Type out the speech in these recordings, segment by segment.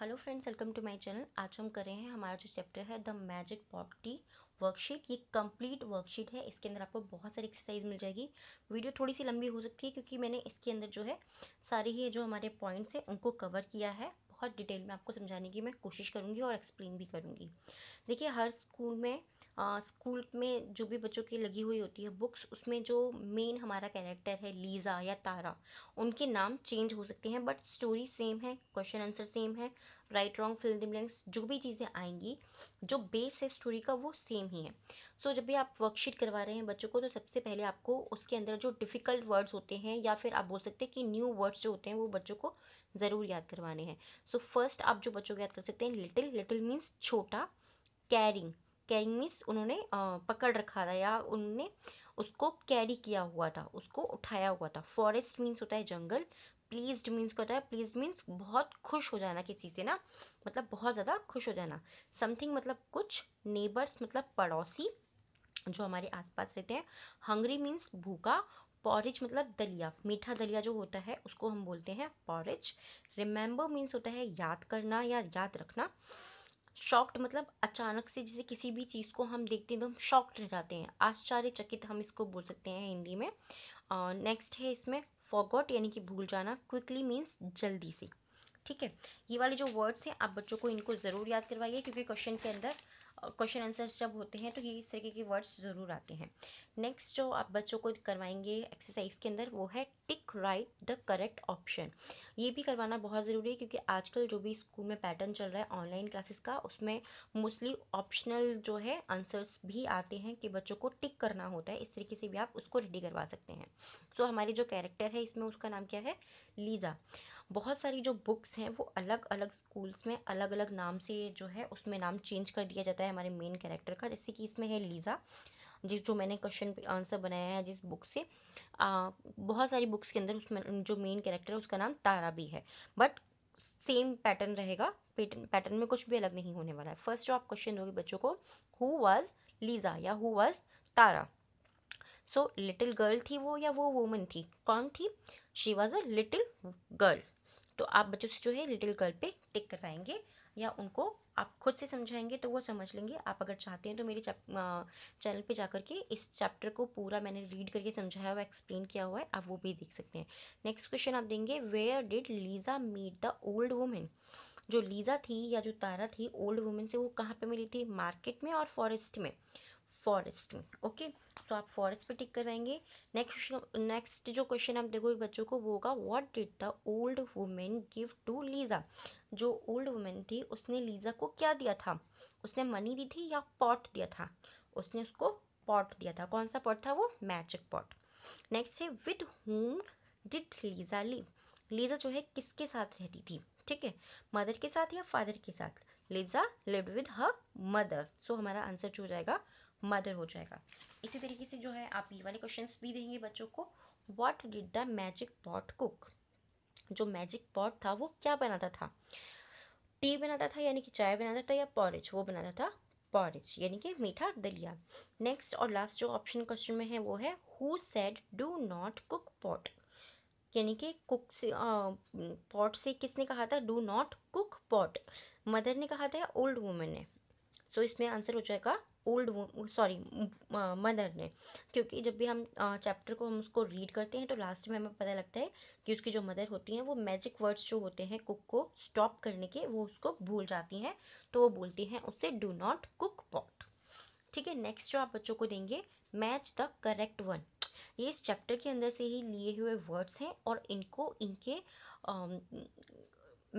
hello friends welcome to my channel आज हम कर रहे हैं हमारा जो चैप्टर है द मैजिक पॉपटी वर्कशीट ये कंप्लीट वर्कशीट है इसके अंदर आपको बहुत सारी एक्सरसाइज मिल जाएगी वीडियो थोड़ी सी लंबी हो सकती है क्योंकि मैंने इसके अंदर जो है सारे ही जो हमारे पॉइंट्स हैं उनको कवर किया है बहुत डिटेल में आपको समझाने की मैं कोशिश करूँगी और एक्सप्लेन भी करूँगी देखिए हर स्कूल में स्कूल स्कूल में जो भी बच्चों की लगी हुई होती है बुक्स उसमें जो मेन हमारा कैरेक्टर है लीज़ा या तारा उनके नाम चेंज हो सकते हैं बट स्टोरी सेम है क्वेश्चन आंसर सेम है राइट रॉन्ग फिल द जो भी चीज़ें आएंगी जो बेस है स्टोरी का वो सेम ही है सो so, जब भी आप वर्कशीट करवा रहे हैं बच्चों को तो सबसे पहले आपको उसके अंदर जो डिफ़िकल्ट वर्ड्स होते हैं या फिर आप बोल सकते हैं कि न्यू वर्ड्स जो होते हैं वो बच्चों को ज़रूर याद करवाने हैं सो so, फर्स्ट आप जो बच्चों को याद कर सकते हैं लिटिल लिटिल मीन्स छोटा कैरिंग कैरिंग मीन्स उन्होंने पकड़ रखा था या उनने उसको कैरी किया हुआ था उसको उठाया हुआ था फॉरेस्ट मीन्स होता है जंगल प्लीज्ड मीन्स क्या होता है प्लीज मीन्स बहुत खुश हो जाना किसी से ना मतलब बहुत ज़्यादा खुश हो जाना समथिंग मतलब कुछ नेबर्स मतलब पड़ोसी जो हमारे आसपास रहते हैं हंगरी मीन्स भूखा पॉरिज मतलब दलिया मीठा दलिया जो होता है उसको हम बोलते हैं पॉरिज रिमेंबर मीन्स होता है याद करना या याद रखना शॉक्ड मतलब अचानक से जैसे किसी भी चीज़ को हम देखते हैं तो हम शॉक्ड रह जाते हैं आश्चर्यचकित हम इसको बोल सकते हैं हिंदी में नेक्स्ट uh, है इसमें फॉगॉट यानी कि भूल जाना क्विकली मीन्स जल्दी से ठीक है ये वाले जो वर्ड्स हैं आप बच्चों को इनको ज़रूर याद करवाइए क्योंकि क्वेश्चन के अंदर क्वेश्चन आंसर्स जब होते हैं तो ये इस तरीके के वर्ड्स ज़रूर आते हैं नेक्स्ट जो आप बच्चों को करवाएंगे एक्सरसाइज के अंदर वो है tick right the correct option ये भी करवाना बहुत ज़रूरी है क्योंकि आजकल जो भी स्कूल में पैटर्न चल रहा है ऑनलाइन क्लासेस का उसमें मोस्टली ऑप्शनल जो है आंसर्स भी आते हैं कि बच्चों को टिक करना होता है इस तरीके से भी आप उसको रेडी करवा सकते हैं सो so, हमारी जो कैरेक्टर है इसमें उसका नाम क्या है लीज़ा बहुत सारी जो बुक्स हैं वो अलग अलग स्कूल्स में अलग अलग नाम से जो है उसमें नाम चेंज कर दिया जाता है हमारे मेन कैरेक्टर का जैसे कि इसमें है लीज़ा जिस जो मैंने क्वेश्चन आंसर बनाया है जिस बुक से आ, बहुत सारी बुक्स के अंदर उसमें जो मेन कैरेक्टर है उसका नाम तारा भी है बट सेम पैटर्न रहेगा पैटर्न पैटर्न में कुछ भी अलग नहीं होने वाला है फर्स्ट जो आप क्वेश्चन दोगे बच्चों को हु वाज लीज़ा या who was Tara so little girl थी वो या वो वुमन थी कौन थी she was a little girl तो आप बच्चों से जो है लिटिल गर्ल पे टिक करवाएंगे या उनको आप खुद से समझाएंगे तो वो समझ लेंगे आप अगर चाहते हैं तो मेरे चैनल पे जाकर के इस चैप्टर को पूरा मैंने रीड करके समझाया हुआ एक्सप्लेन किया हुआ है आप वो भी देख सकते हैं नेक्स्ट क्वेश्चन आप देंगे where did Lisa meet the old woman जो लीजा थी या जो तारा थी ओल्ड वुमेन से वो कहाँ पे मिली थी मार्केट में और फॉरेस्ट में फॉरेस्ट में ओके तो आप फॉरेस्ट पे टिक करवाएंगे नेक्स्ट नेक्स्ट जो क्वेश्चन आप देखोगे बच्चों को वो होगा what did the old woman give to Lisa जो ओल्ड वुमेन थी उसने लीज़ा को क्या दिया था उसने मनी दी थी या पॉट दिया था उसने उसको पॉट दिया था कौन सा पॉट था वो मैजिक पॉट नेक्स्ट है with whom did Lisa live Lisa जो है किसके साथ रहती थी ठीक है मदर के साथ या फादर के साथ Lisa live with her mother so हमारा आंसर जो हो जाएगा मदर हो जाएगा इसी तरीके से जो है आप ये वाले क्वेश्चन भी देंगे बच्चों को what did the magic pot cook जो मैजिक पॉट था वो क्या बनाता था टी बनाता था यानी कि चाय बनाता था या पॉरेज वो बनाता था पॉरेज यानी कि मीठा दलिया नेक्स्ट और लास्ट जो ऑप्शन क्वेश्चन में है वो है who said do not cook pot यानी कि कुक से पॉट से किसने कहा था do not cook pot mother ने कहा था ओल्ड वुमेन ने सो इसमें आंसर हो जाएगा ओल्ड सॉरी मदर ने क्योंकि जब भी हम चैप्टर uh, को हम उसको रीड करते हैं तो लास्ट में हमें पता लगता है कि उसकी जो मदर होती हैं वो मैजिक वर्ड्स जो होते हैं कुक को स्टॉप करने के वो उसको भूल जाती हैं तो वो बोलती हैं उससे डू नॉट कुक पॉट ठीक है नेक्स्ट जो आप बच्चों को देंगे मैच द करेक्ट वन ये इस चैप्टर के अंदर से ही लिए हुए वर्ड्स हैं और इनको इनके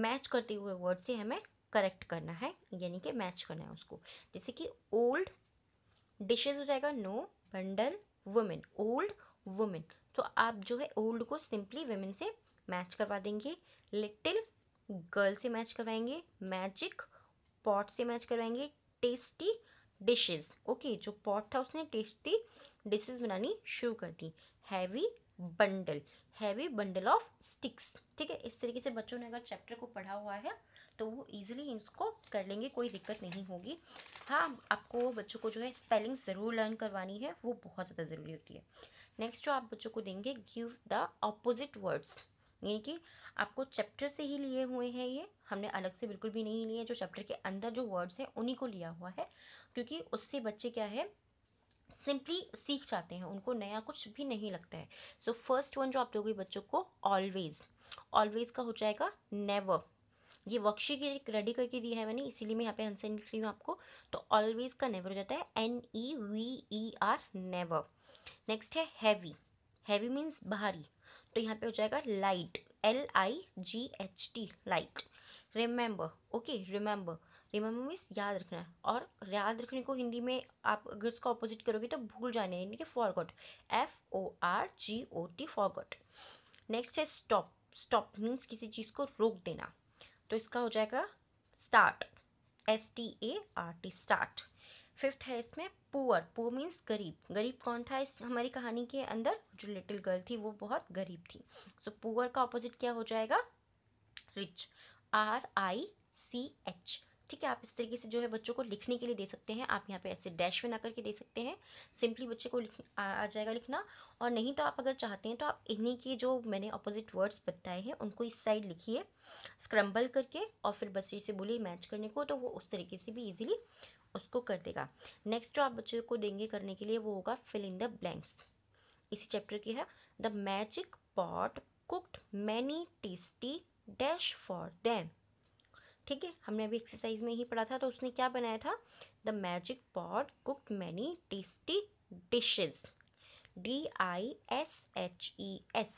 मैच um, करते हुए वर्ड से हमें करेक्ट करना है यानी कि मैच करना है उसको जैसे कि ओल्ड डिशेज हो जाएगा no bundle woman old woman तो आप जो है ओल्ड को सिंपली वुमेन से मैच करवा देंगे लिटिल गर्ल से मैच करवाएंगे मैजिक पॉट से मैच करवाएंगे टेस्टी डिशेस ओके जो पॉट था उसने टेस्टी डिशेस बनानी शुरू कर दी heavy bundle heavy bundle of sticks ठीक है इस तरीके से बच्चों ने अगर चैप्टर को पढ़ा हुआ है तो वो ईज़िली इसको कर लेंगे कोई दिक्कत नहीं होगी हाँ आपको बच्चों को जो है स्पेलिंग ज़रूर लर्न करवानी है वो बहुत ज़्यादा ज़रूरी होती है नेक्स्ट जो आप बच्चों को देंगे गिव द अपोजिट वर्ड्स यानी कि आपको चैप्टर से ही लिए हुए हैं ये हमने अलग से बिल्कुल भी नहीं लिए जो चैप्टर के अंदर जो वर्ड्स हैं उन्हीं को लिया हुआ है क्योंकि उससे बच्चे क्या है सिंपली सीख जाते हैं उनको नया कुछ भी नहीं लगता है सो फर्स्ट वन जो आप दोगे बच्चों को ऑलवेज़ ऑलवेज़ का हो जाएगा नेवर ये वर्कशी के रेडी करके दिया है मैंने इसीलिए मैं यहाँ पे आंसर लिख रही हूँ आपको तो ऑलवेज का नेवर हो जाता है N E V E R never next है हैवी हैवी मीन्स भारी तो यहाँ पे हो जाएगा light L I G H T light remember okay remember remember means याद रखना है और याद रखने को हिंदी में आप अगर इसका ऑपोजिट करोगे तो भूल जाने यानी कि forgot F O R G O T forgot next है स्टॉप स्टॉप मीन्स किसी चीज़ को रोक देना तो इसका हो जाएगा start S T A R T start fifth है इसमें पुअर पुअर मीन्स गरीब गरीब कौन था इस हमारी कहानी के अंदर जो लिटिल गर्ल थी वो बहुत गरीब थी सो पुअर का ऑपोजिट क्या हो जाएगा rich R I C H ठीक है आप इस तरीके से जो है बच्चों को लिखने के लिए दे सकते हैं आप यहाँ पे ऐसे डैश में ना करके दे सकते हैं सिंपली बच्चे को लिख आ, जाएगा लिखना और नहीं तो आप अगर चाहते हैं तो आप इन्हीं के जो मैंने अपोजिट वर्ड्स बताए हैं उनको इस साइड लिखिए स्क्रम्बल करके और फिर बच्चे से बोलिए मैच करने को तो वो उस तरीके से भी ईजिली उसको कर देगा नेक्स्ट जो आप बच्चे को देंगे करने के लिए वो होगा फिल इन द ब्लैंक्स इसी चैप्टर की है the magic pot cooked many tasty dash for them ठीक है हमने अभी एक्सरसाइज में ही पढ़ा था तो उसने क्या बनाया था the magic pot cook many tasty dishes D I S H E S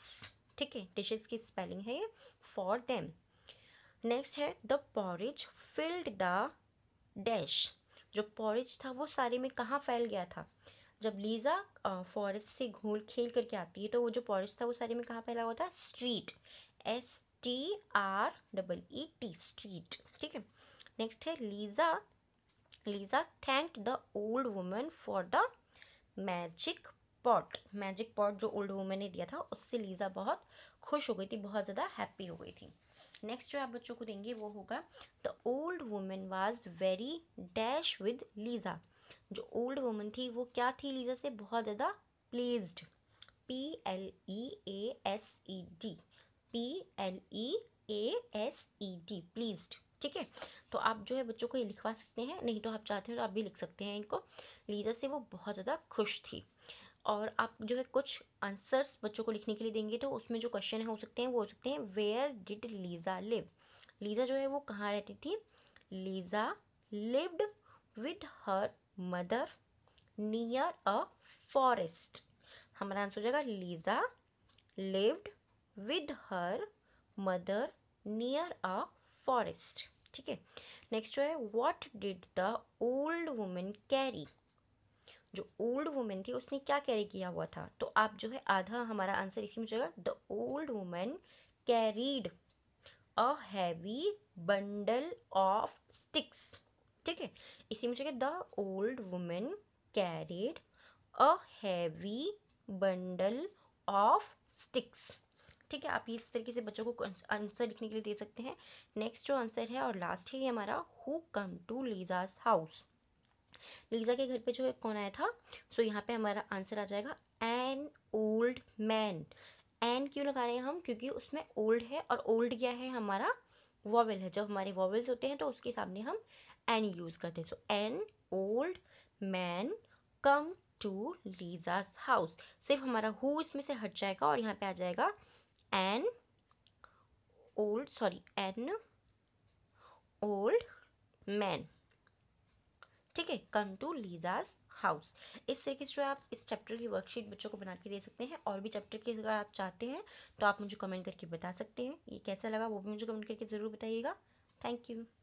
ठीक है डिशेज की स्पेलिंग है फॉर देम नेक्स्ट है the porridge filled the dash जो पॉरिज था वो सारे में कहाँ फैल गया था जब लीज़ा फॉरेस्ट से घूल खेल करके आती है तो वो जो पॉरिज था वो सारे में कहाँ फैला हुआ था street S T R double E T street ठीक है नेक्स्ट है Lisa Lisa thank the old woman for the magic pot magic pot जो ओल्ड वुमेन ने दिया था उससे लीजा बहुत खुश हो गई थी बहुत ज़्यादा हैप्पी हो गई थी नेक्स्ट जो आप बच्चों को देंगे वो होगा the old woman was very dash with Lisa जो ओल्ड वुमेन थी वो क्या थी लीज़ा से बहुत ज़्यादा pleased P L E A S E D P L E A S E D please ठीक है तो आप जो है बच्चों को ये लिखवा सकते हैं नहीं तो आप चाहते हैं तो आप भी लिख सकते हैं इनको लीजा से वो बहुत ज़्यादा खुश थी और आप जो है कुछ आंसर्स बच्चों को लिखने के लिए देंगे तो उसमें जो क्वेश्चन है हो सकते हैं वो हो सकते हैं where did Lisa live Lisa जो है वो कहाँ रहती थी Lisa lived with her mother near a forest हमारा आंसर हो जाएगा Lisa lived with her mother near a forest ठीक है नेक्स्ट जो है what did the old woman carry जो ओल्ड वुमेन थी उसने क्या कैरी किया हुआ था तो आप जो है आधा हमारा आंसर इसी में जाएगा the old woman carried a heavy bundle of sticks ठीक है इसी में जाएगा the old woman carried a heavy bundle of sticks ठीक है आप इस तरीके से बच्चों को आंसर लिखने के लिए दे सकते हैं नेक्स्ट जो आंसर है और लास्ट है ये हमारा who come to Lisa's house Lisa के घर पे जो है कौन आया था सो so, यहाँ पे हमारा आंसर आ जाएगा एन ओल्ड मैन एन क्यों लगा रहे हैं हम क्योंकि उसमें ओल्ड है और ओल्ड क्या है हमारा वॉवल है जब हमारे वॉवल्स होते हैं तो उसके सामने हम एन यूज़ करते हैं so an old man come to Lisa's house सिर्फ हमारा हु इसमें से हट जाएगा और यहाँ पे आ जाएगा an old sorry an old man ठीक है कम टू लीजाज हाउस इस तरीके से जो आप इस चैप्टर की वर्कशीट बच्चों को बना के दे सकते हैं और भी चैप्टर के अगर आप चाहते हैं तो आप मुझे कमेंट करके बता सकते हैं ये कैसा लगा वो भी मुझे कमेंट करके ज़रूर बताइएगा थैंक यू